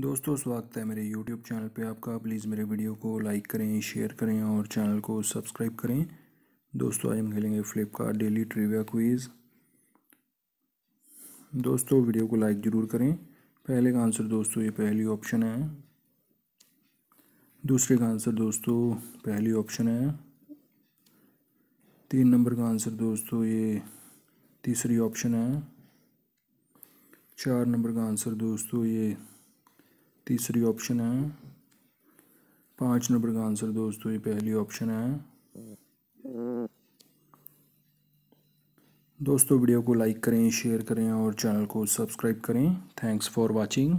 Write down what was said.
दोस्तों स्वागत है मेरे यूट्यूब चैनल पे आपका प्लीज़ मेरे वीडियो को लाइक करें शेयर करें और चैनल को सब्सक्राइब करें दोस्तों आज हम खेलेंगे फ्लिपकार्ट डेली ट्रिविया क्वीज़ दोस्तों वीडियो को लाइक ज़रूर करें पहले का आंसर दोस्तों ये पहली ऑप्शन है दूसरे का आंसर दोस्तों पहली ऑप्शन है तीन नंबर का आंसर दोस्तों ये तीसरी ऑप्शन है चार नंबर का आंसर दोस्तों ये तीसरी ऑप्शन है पाँच नंबर का आंसर दोस्तों ये पहली ऑप्शन है दोस्तों वीडियो को लाइक करें शेयर करें और चैनल को सब्सक्राइब करें थैंक्स फॉर वाचिंग